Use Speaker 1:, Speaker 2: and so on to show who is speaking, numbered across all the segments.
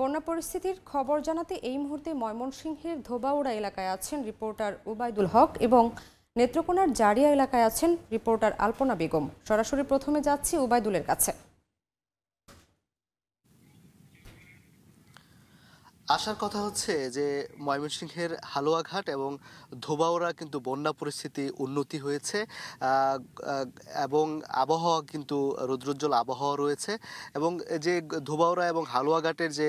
Speaker 1: বন্যা পরিস্থিতির খবর জানাতে এই মুহূর্তে ময়মনসিংহের ধোবাউড়া এলাকায় আছেন রিপোর্টার ওবায়দুল হক এবং নেত্রকোনার জারিয়া এলাকায় আছেন রিপোর্টার আলপনা বেগম সরাসরি প্রথমে যাচ্ছি ওবায়দুলের কাছে
Speaker 2: আসার কথা হচ্ছে যে ময়মনসিংহের হালুয়াঘাট এবং ধোবাওরা কিন্তু বন্যা পরিস্থিতি উন্নতি হয়েছে এবং আবহাওয়া কিন্তু রৌদ্রোজ্জ্বল আবহাওয়া রয়েছে এবং যে ধোবাওরা এবং হালুয়াঘাটের যে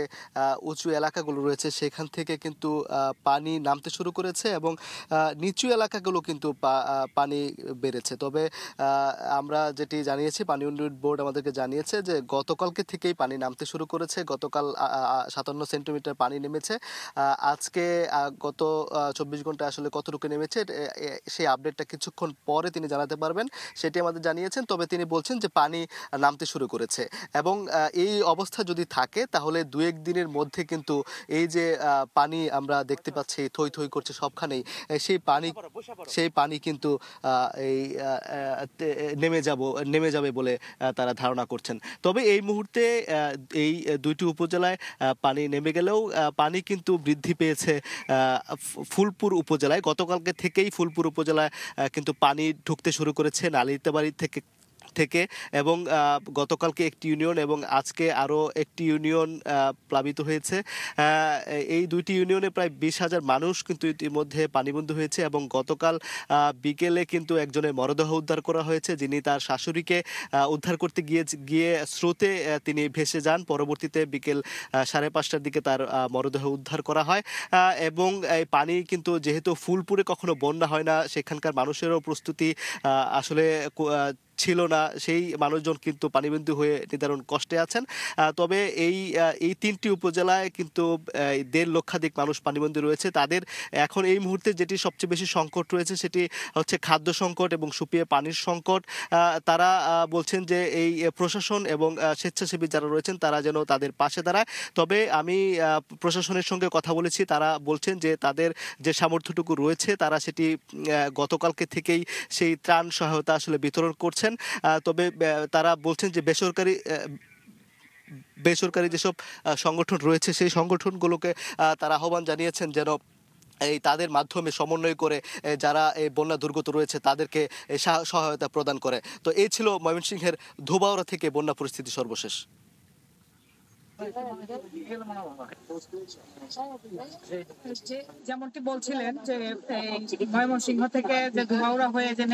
Speaker 2: উঁচু এলাকাগুলো রয়েছে সেখান থেকে কিন্তু পানি নামতে শুরু করেছে এবং নিচু এলাকাগুলো কিন্তু পানি বেড়েছে তবে আমরা যেটি জানিয়েছি পানি উন্নয়ন বোর্ড আমাদেরকে জানিয়েছে যে গতকালকে থেকেই পানি নামতে শুরু করেছে গতকাল সাতান্ন সেন্টিমিটার পানি পানি নেমেছে আজকে গত চব্বিশ ঘন্টা আসলে কতটুকু নেমেছে সেই আপডেটটা কিছুক্ষণ পরে তিনি জানাতে পারবেন সেটি আমাদের জানিয়েছেন তবে তিনি বলছেন যে পানি নামতে শুরু করেছে এবং এই অবস্থা যদি থাকে তাহলে দু এক দিনের মধ্যে কিন্তু এই যে পানি আমরা দেখতে পাচ্ছি থই থই করছে সবখানেই সেই পানি সেই পানি কিন্তু এই নেমে যাব নেমে যাবে বলে তারা ধারণা করছেন তবে এই মুহূর্তে এই দুইটি উপজেলায় পানি নেমে গেলেও পানি কিন্তু বৃদ্ধি পেয়েছে ফুলপুর উপজেলায় গতকালকে থেকেই ফুলপুর উপজেলায় কিন্তু পানি ঢুকতে শুরু করেছে নালিতে বাড়ি থেকে থেকে এবং গতকালকে একটি ইউনিয়ন এবং আজকে আরও একটি ইউনিয়ন প্লাবিত হয়েছে এই দুইটি ইউনিয়নে প্রায় বিশ হাজার মানুষ কিন্তু ইতিমধ্যে পানিবন্ধু হয়েছে এবং গতকাল বিকেলে কিন্তু একজনের মরদেহ উদ্ধার করা হয়েছে যিনি তার শাশুড়িকে উদ্ধার করতে গিয়ে গিয়ে স্রোতে তিনি ভেসে যান পরবর্তীতে বিকেল সাড়ে পাঁচটার দিকে তার মরদেহ উদ্ধার করা হয় এবং এই পানি কিন্তু যেহেতু ফুলপুরে কখনো বন্যা হয় না সেখানকার মানুষেরও প্রস্তুতি আসলে ছিল না সেই মানুষজন কিন্তু পানিবন্দী হয়ে নিদারুণ কষ্টে আছেন তবে এই এই তিনটি উপজেলায় কিন্তু দেড় লক্ষাধিক মানুষ পানিবন্দী রয়েছে তাদের এখন এই মুহূর্তে যেটি সবচেয়ে বেশি সংকট রয়েছে সেটি হচ্ছে খাদ্য সংকট এবং সুপিয়ে পানির সংকট তারা বলছেন যে এই প্রশাসন এবং স্বেচ্ছাসেবী যারা রয়েছেন তারা যেন তাদের পাশে দাঁড়ায় তবে আমি প্রশাসনের সঙ্গে কথা বলেছি তারা বলছেন যে তাদের যে সামর্থ্যটুকু রয়েছে তারা সেটি গতকালকে থেকেই সেই ত্রাণ সহায়তা আসলে বিতরণ করছেন করেছেন তবে তারা বলছেন যে বেসরকারি বেসরকারি যেসব সংগঠন রয়েছে সেই সংগঠনগুলোকে তারা আহ্বান জানিয়েছেন যেন এই তাদের মাধ্যমে সমন্বয় করে যারা এই বন্যা দুর্গত রয়েছে তাদেরকে সহায়তা প্রদান করে তো এই ছিল ময়মনসিংহের ধোবাওড়া থেকে বন্যা পরিস্থিতি সর্বশেষ
Speaker 1: যেমনটি বলছিলেন যে ময়মনসিংহ থেকে যে হয়ে যে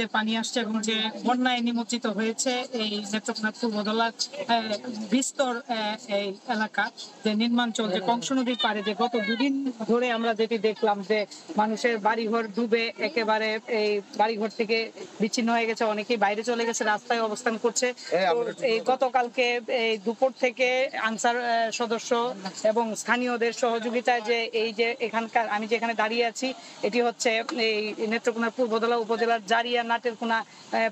Speaker 1: যে পানি আসছে এবং যে বন্যায় নিমজ্জিত হয়েছে এই পূর্বদলার বিস্তর এই এলাকা যে কংস নদীর পারে যে গত দুদিন ধরে আমরা যেটি দেখলাম যে মানুষের বাড়িঘর ডুবে একেবারে এই বাড়িঘর থেকে বিচ্ছিন্ন হয়ে গেছে অনেকেই বাইরে চলে গেছে রাস্তায় অবস্থান করছে হ্যাঁ, এই গতকালকে এই দুপুর থেকে আনসার সদস্য এবং স্থানীয়দের সহযোগিতায় যে এই যে এখানকার আমি যেখানে দাঁড়িয়ে আছি এটি হচ্ছে এই নেত্রকোনার পূর্বদলা উপজেলার জারিয়া নাটেরকোনা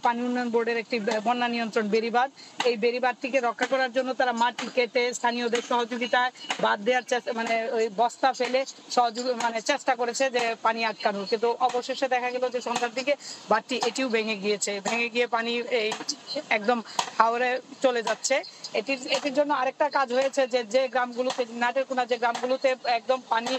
Speaker 1: পানি উন্নয়ন বোর্ডের একটি বন্যা নিয়ন্ত্রণ বেড়িবাঁধ এই বেড়িবাঁধটিকে রক্ষা করার জন্য তারা মাটি কেটে স্থানীয়দের সহযোগিতায় বাদ দেওয়ার চেষ্টা মানে ওই বস্তা ফেলে সহযোগ মানে চেষ্টা করেছে যে পানি আটকানোর কিন্তু অবশেষে দেখা গেল যে সন্ধ্যার দিকে বাঁধটি এটিও ভেঙে গিয়েছে ভেঙে গিয়ে পানি এই একদম হাওড়ে চলে যাচ্ছে এটির এটির জন্য আরেকটা কাজ কাজ হয়েছে যে যে গ্রামগুলোতে নাটেরকোনা যে গ্রামগুলোতে একদম পানি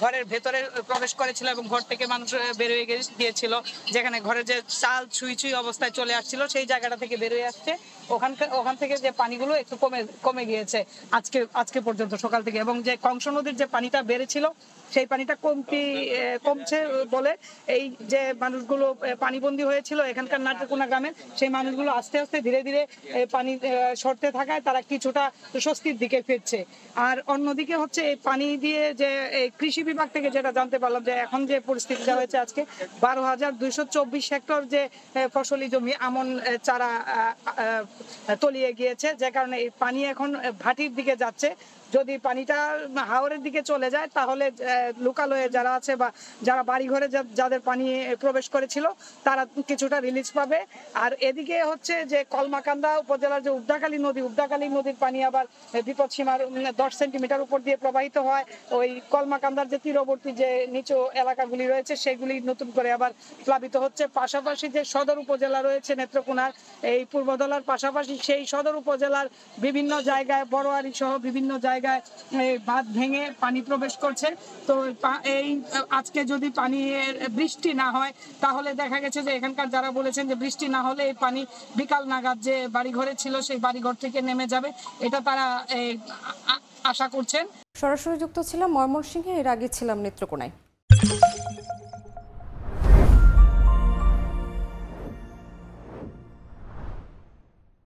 Speaker 1: ঘরের ভেতরে প্রবেশ করেছিল এবং ঘর থেকে মানুষ বেরিয়ে গিয়েছিল যেখানে ঘরে যে চাল ছুঁই ছুঁই অবস্থায় চলে আসছিল সেই জায়গাটা থেকে বেরিয়ে আসছে ওখানকার ওখান থেকে যে পানিগুলো একটু কমে কমে গিয়েছে আজকে আজকে পর্যন্ত সকাল থেকে এবং যে কংস নদীর যে পানিটা বেড়েছিল সেই পানিটা কমতি কমছে বলে এই যে মানুষগুলো পানিবন্দী হয়েছিল এখানকার নাটকোনা গ্রামে সেই মানুষগুলো আস্তে আস্তে ধীরে ধীরে পানি সরতে থাকায় তারা কিছুটা স্বস্তির দিকে ফিরছে আর অন্যদিকে হচ্ছে এই পানি দিয়ে যে কৃষি বিভাগ থেকে যেটা জানতে পারলাম যে এখন যে পরিস্থিতিটা হয়েছে আজকে বারো হাজার দুইশো চব্বিশ হেক্টর যে ফসলি জমি আমন চারা তলিয়ে গিয়েছে যে কারণে এই পানি এখন ভাটির দিকে যাচ্ছে যদি পানিটা হাওরের দিকে চলে যায় তাহলে লোকালয়ে যারা আছে বা যারা বাড়িঘরে যাদের পানি প্রবেশ করেছিল তারা কিছুটা রিলিজ পাবে আর এদিকে হচ্ছে যে কলমাকান্দা উপজেলার যে উবদাকালী নদী উবদাকালী নদীর পানি আবার বিপদ সীমার দশ সেন্টিমিটার উপর দিয়ে প্রবাহিত হয় ওই কলমাকান্দার যে তীরবর্তী যে নিচু এলাকাগুলি রয়েছে সেগুলি নতুন করে আবার প্লাবিত হচ্ছে পাশাপাশি যে সদর উপজেলা রয়েছে নেত্রকোনার এই পূর্বদলার পাশাপাশি সেই সদর উপজেলার বিভিন্ন জায়গায় বড়োয়ারি সহ বিভিন্ন জায়গায় জায়গায় বাঁধ ভেঙে পানি প্রবেশ করছে তো এই আজকে যদি পানি বৃষ্টি না হয় তাহলে দেখা গেছে যে এখানকার যারা বলেছেন যে বৃষ্টি না হলে এই পানি বিকাল নাগাদ যে বাড়িঘরে ছিল সেই বাড়িঘর থেকে নেমে যাবে এটা তারা আশা করছেন সরাসরি যুক্ত ছিলাম ময়মনসিংহে এর আগে ছিলাম নেত্রকোনায়